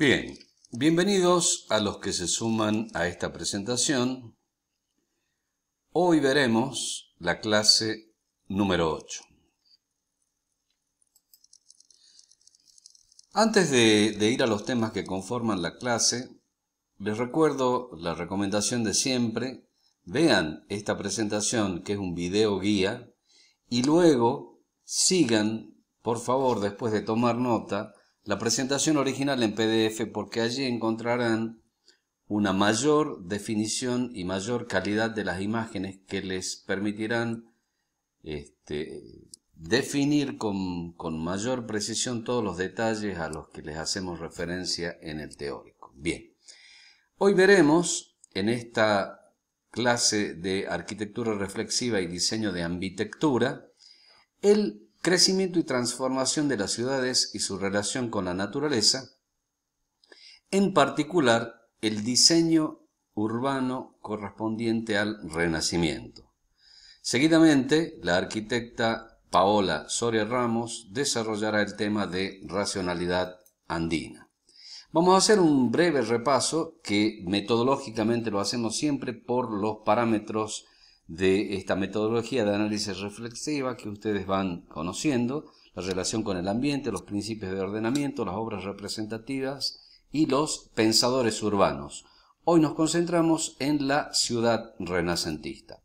Bien, bienvenidos a los que se suman a esta presentación. Hoy veremos la clase número 8. Antes de, de ir a los temas que conforman la clase, les recuerdo la recomendación de siempre, vean esta presentación que es un video guía y luego sigan, por favor, después de tomar nota, la presentación original en PDF porque allí encontrarán una mayor definición y mayor calidad de las imágenes que les permitirán este, definir con, con mayor precisión todos los detalles a los que les hacemos referencia en el teórico. Bien, hoy veremos en esta clase de arquitectura reflexiva y diseño de ambitectura el crecimiento y transformación de las ciudades y su relación con la naturaleza, en particular el diseño urbano correspondiente al Renacimiento. Seguidamente, la arquitecta Paola Soria Ramos desarrollará el tema de racionalidad andina. Vamos a hacer un breve repaso que metodológicamente lo hacemos siempre por los parámetros de esta metodología de análisis reflexiva que ustedes van conociendo, la relación con el ambiente, los principios de ordenamiento, las obras representativas y los pensadores urbanos. Hoy nos concentramos en la ciudad renacentista.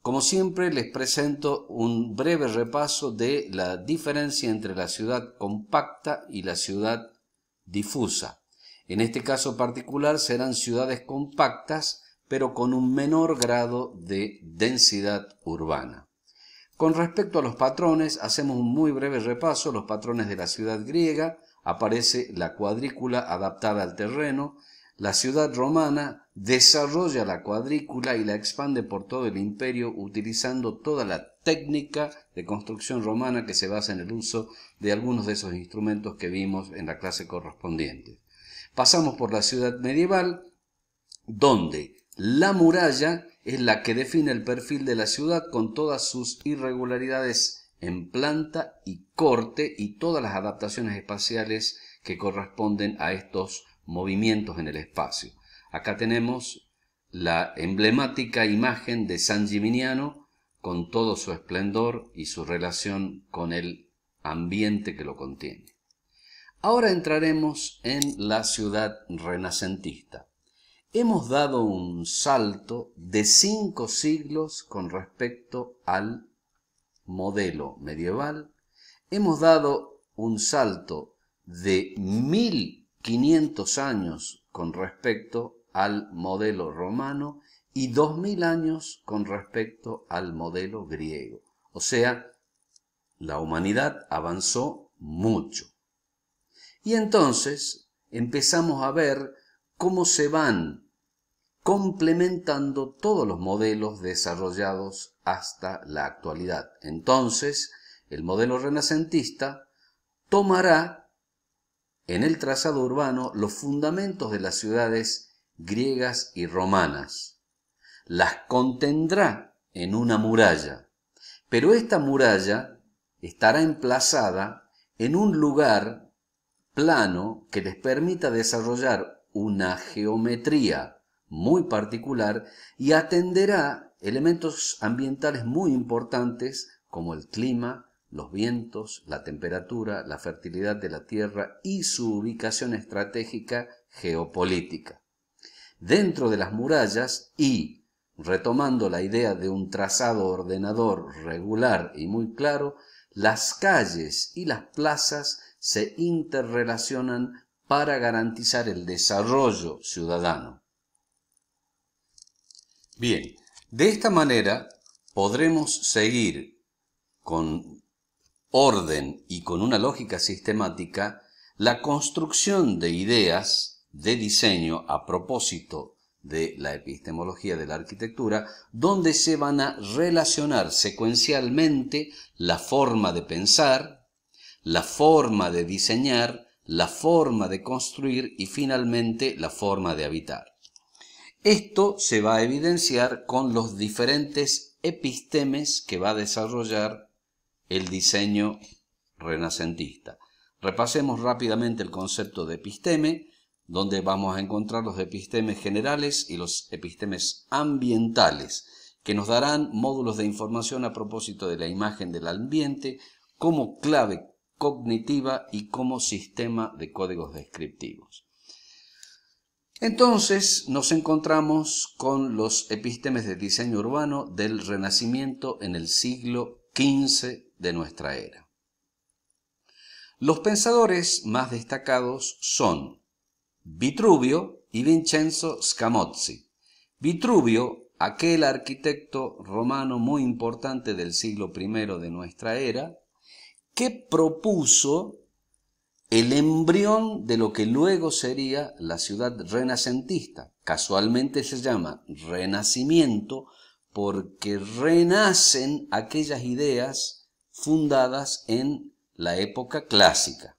Como siempre les presento un breve repaso de la diferencia entre la ciudad compacta y la ciudad difusa. En este caso particular serán ciudades compactas pero con un menor grado de densidad urbana. Con respecto a los patrones, hacemos un muy breve repaso. Los patrones de la ciudad griega, aparece la cuadrícula adaptada al terreno, la ciudad romana desarrolla la cuadrícula y la expande por todo el imperio utilizando toda la técnica de construcción romana que se basa en el uso de algunos de esos instrumentos que vimos en la clase correspondiente. Pasamos por la ciudad medieval, donde la muralla es la que define el perfil de la ciudad con todas sus irregularidades en planta y corte y todas las adaptaciones espaciales que corresponden a estos movimientos en el espacio. Acá tenemos la emblemática imagen de San Gimignano con todo su esplendor y su relación con el ambiente que lo contiene. Ahora entraremos en la ciudad renacentista hemos dado un salto de cinco siglos con respecto al modelo medieval, hemos dado un salto de 1500 años con respecto al modelo romano y 2000 años con respecto al modelo griego. O sea, la humanidad avanzó mucho. Y entonces empezamos a ver cómo se van complementando todos los modelos desarrollados hasta la actualidad. Entonces, el modelo renacentista tomará en el trazado urbano los fundamentos de las ciudades griegas y romanas, las contendrá en una muralla, pero esta muralla estará emplazada en un lugar plano que les permita desarrollar una geometría muy particular y atenderá elementos ambientales muy importantes como el clima, los vientos, la temperatura, la fertilidad de la tierra y su ubicación estratégica geopolítica. Dentro de las murallas y retomando la idea de un trazado ordenador regular y muy claro, las calles y las plazas se interrelacionan para garantizar el desarrollo ciudadano. Bien, de esta manera podremos seguir con orden y con una lógica sistemática la construcción de ideas de diseño a propósito de la epistemología de la arquitectura, donde se van a relacionar secuencialmente la forma de pensar, la forma de diseñar la forma de construir y finalmente la forma de habitar. Esto se va a evidenciar con los diferentes epistemes que va a desarrollar el diseño renacentista. Repasemos rápidamente el concepto de episteme, donde vamos a encontrar los epistemes generales y los epistemes ambientales, que nos darán módulos de información a propósito de la imagen del ambiente como clave cognitiva y como sistema de códigos descriptivos. Entonces nos encontramos con los epistemes de diseño urbano del Renacimiento en el siglo XV de nuestra era. Los pensadores más destacados son Vitruvio y Vincenzo Scamozzi. Vitruvio, aquel arquitecto romano muy importante del siglo I de nuestra era, que propuso el embrión de lo que luego sería la ciudad renacentista. Casualmente se llama Renacimiento porque renacen aquellas ideas fundadas en la época clásica.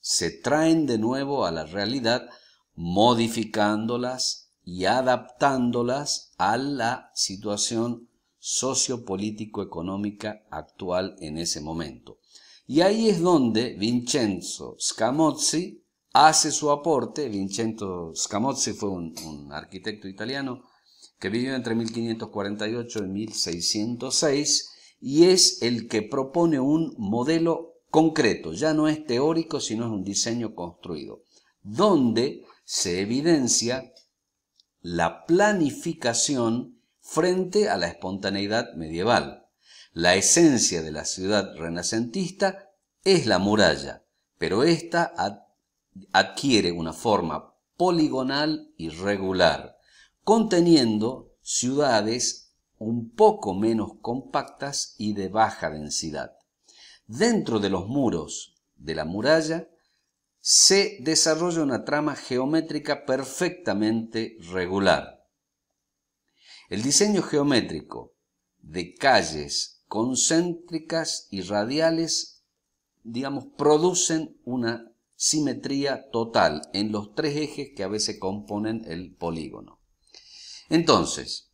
Se traen de nuevo a la realidad modificándolas y adaptándolas a la situación sociopolítico-económica actual en ese momento. Y ahí es donde Vincenzo Scamozzi hace su aporte. Vincenzo Scamozzi fue un, arquitecto italiano que vivió entre 1548 y 1606 y es el que propone un modelo concreto, ya no es teórico, sino es un diseño construido, donde se evidencia la planificación frente a la espontaneidad medieval. La esencia de la ciudad renacentista es la muralla, pero ésta adquiere una forma poligonal y regular, conteniendo ciudades un poco menos compactas y de baja densidad. Dentro de los muros de la muralla se desarrolla una trama geométrica perfectamente regular. El diseño geométrico de calles concéntricas y radiales, digamos, producen una simetría total en los tres ejes que a veces componen el polígono. Entonces,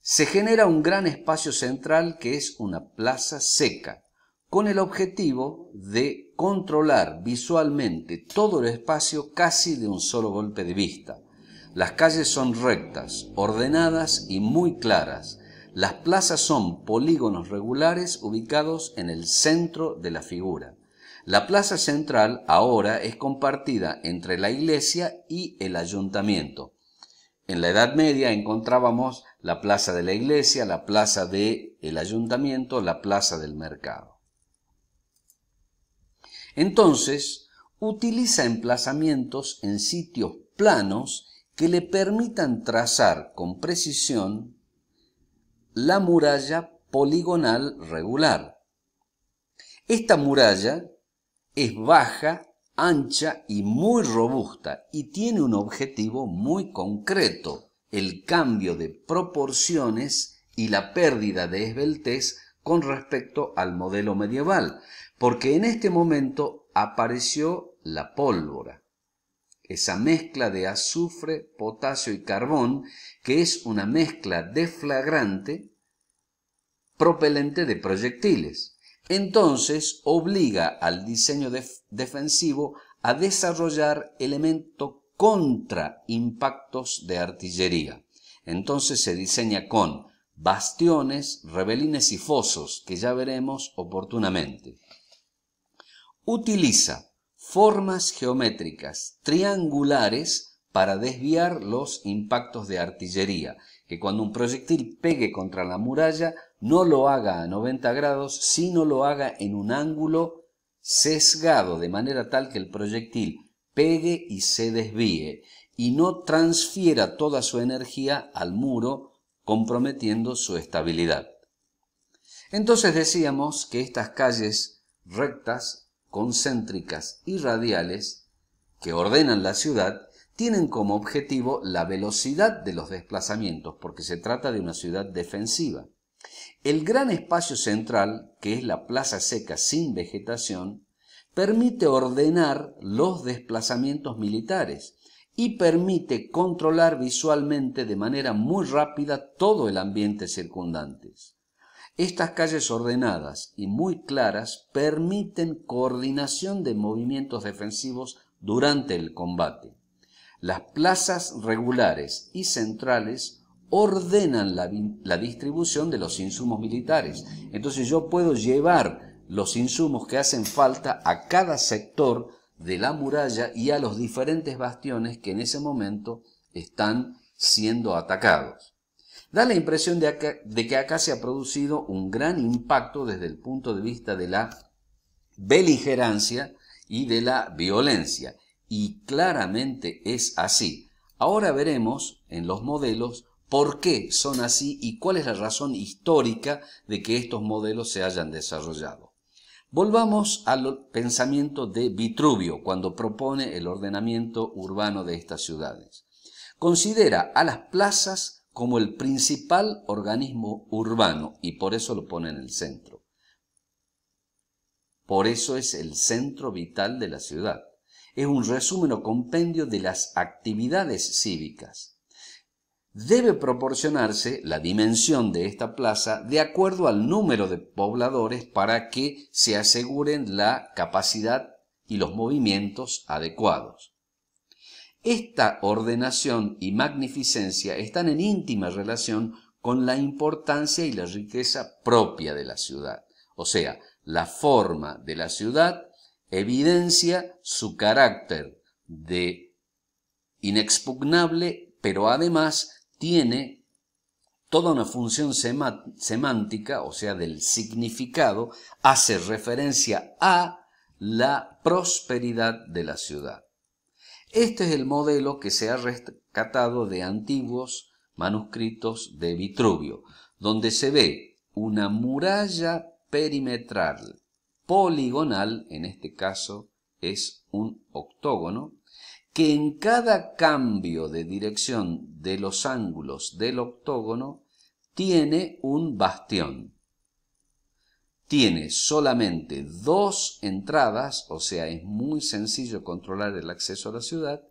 se genera un gran espacio central que es una plaza seca, con el objetivo de controlar visualmente todo el espacio casi de un solo golpe de vista. Las calles son rectas, ordenadas y muy claras, las plazas son polígonos regulares ubicados en el centro de la figura. La plaza central ahora es compartida entre la iglesia y el ayuntamiento. En la Edad Media encontrábamos la plaza de la iglesia, la plaza del el ayuntamiento, la plaza del mercado. Entonces, utiliza emplazamientos en sitios planos que le permitan trazar con precisión la muralla poligonal regular. Esta muralla es baja, ancha y muy robusta y tiene un objetivo muy concreto, el cambio de proporciones y la pérdida de esbeltez con respecto al modelo medieval, porque en este momento apareció la pólvora esa mezcla de azufre, potasio y carbón, que es una mezcla flagrante propelente de proyectiles. Entonces obliga al diseño defensivo a desarrollar elemento contra impactos de artillería. Entonces se diseña con bastiones, rebelines y fosos, que ya veremos oportunamente. Utiliza formas geométricas triangulares para desviar los impactos de artillería, que cuando un proyectil pegue contra la muralla no lo haga a 90 grados, sino lo haga en un ángulo sesgado, de manera tal que el proyectil pegue y se desvíe, y no transfiera toda su energía al muro, comprometiendo su estabilidad. Entonces decíamos que estas calles rectas concéntricas y radiales que ordenan la ciudad tienen como objetivo la velocidad de los desplazamientos, porque se trata de una ciudad defensiva. El gran espacio central, que es la plaza seca sin vegetación, permite ordenar los desplazamientos militares y permite controlar visualmente de manera muy rápida todo el ambiente circundante. Estas calles ordenadas y muy claras permiten coordinación de movimientos defensivos durante el combate. Las plazas regulares y centrales ordenan la, distribución de los insumos militares. Entonces yo puedo llevar los insumos que hacen falta a cada sector de la muralla y a los diferentes bastiones que en ese momento están siendo atacados. Da la impresión de, de que acá se ha producido un gran impacto desde el punto de vista de la beligerancia y de la violencia. Y claramente es así. Ahora veremos en los modelos por qué son así y cuál es la razón histórica de que estos modelos se hayan desarrollado. Volvamos al pensamiento de Vitruvio cuando propone el ordenamiento urbano de estas ciudades. Considera a las plazas como el principal organismo urbano y por eso lo pone en el centro. Por eso es el centro vital de la ciudad. Es un resumen o compendio de las actividades cívicas. Debe proporcionarse la dimensión de esta plaza de acuerdo al número de pobladores para que se aseguren la capacidad y los movimientos adecuados. Esta ordenación y magnificencia están en íntima relación con la importancia y la riqueza propia de la ciudad. O sea, la forma de la ciudad evidencia su carácter de inexpugnable, pero además tiene toda una función semántica, o sea, del significado, hace referencia a la prosperidad de la ciudad. Este es el modelo que se ha rescatado de antiguos manuscritos de Vitruvio, donde se ve una muralla perimetral poligonal, en este caso es un octógono, que en cada cambio de dirección de los ángulos del octógono tiene un bastión tiene solamente dos entradas, o sea, es muy sencillo controlar el acceso a la ciudad,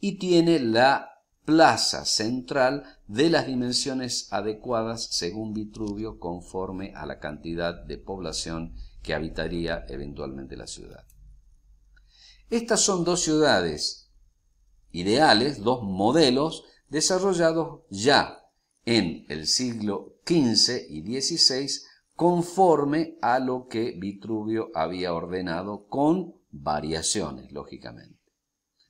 y tiene la plaza central de las dimensiones adecuadas según Vitruvio conforme a la cantidad de población que habitaría eventualmente la ciudad. Estas son dos ciudades ideales, dos modelos desarrollados ya en el siglo XV y XVI conforme a lo que Vitruvio había ordenado con variaciones, lógicamente.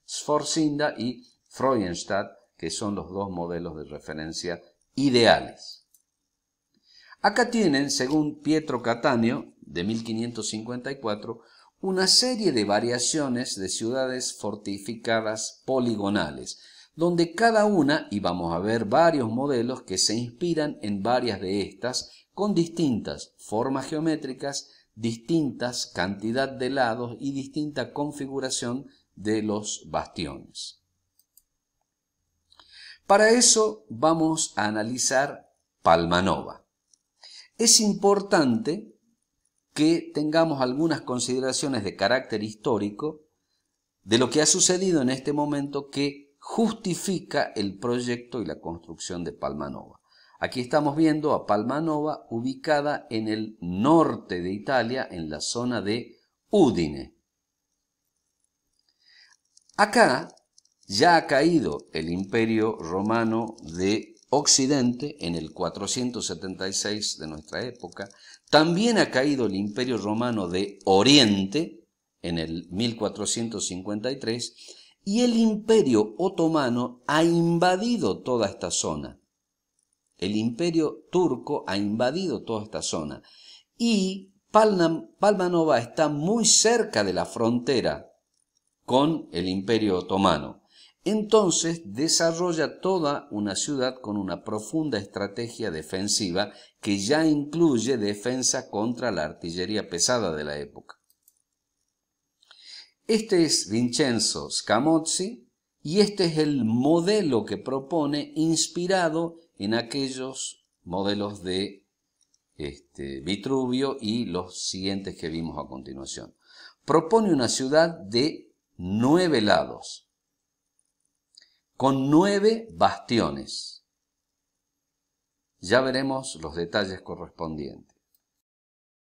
Sforzinda y Freudenstadt, que son los dos modelos de referencia ideales. Acá tienen, según Pietro Cataneo, de 1554, una serie de variaciones de ciudades fortificadas poligonales, donde cada una, y vamos a ver varios modelos que se inspiran en varias de estas, con distintas formas geométricas, distintas cantidad de lados y distinta configuración de los bastiones. Para eso vamos a analizar Palmanova. Es importante que tengamos algunas consideraciones de carácter histórico de lo que ha sucedido en este momento que justifica el proyecto y la construcción de Palmanova. Aquí estamos viendo a Palmanova ubicada en el norte de Italia, en la zona de Udine. Acá ya ha caído el imperio romano de Occidente en el 476 de nuestra época, también ha caído el imperio romano de Oriente en el 1453, y el imperio otomano ha invadido toda esta zona. El imperio turco ha invadido toda esta zona y Palmanova está muy cerca de la frontera con el imperio otomano. Entonces desarrolla toda una ciudad con una profunda estrategia defensiva que ya incluye defensa contra la artillería pesada de la época. Este es Vincenzo Scamozzi y este es el modelo que propone inspirado en aquellos modelos de este, Vitruvio y los siguientes que vimos a continuación. Propone una ciudad de nueve lados, con nueve bastiones. Ya veremos los detalles correspondientes.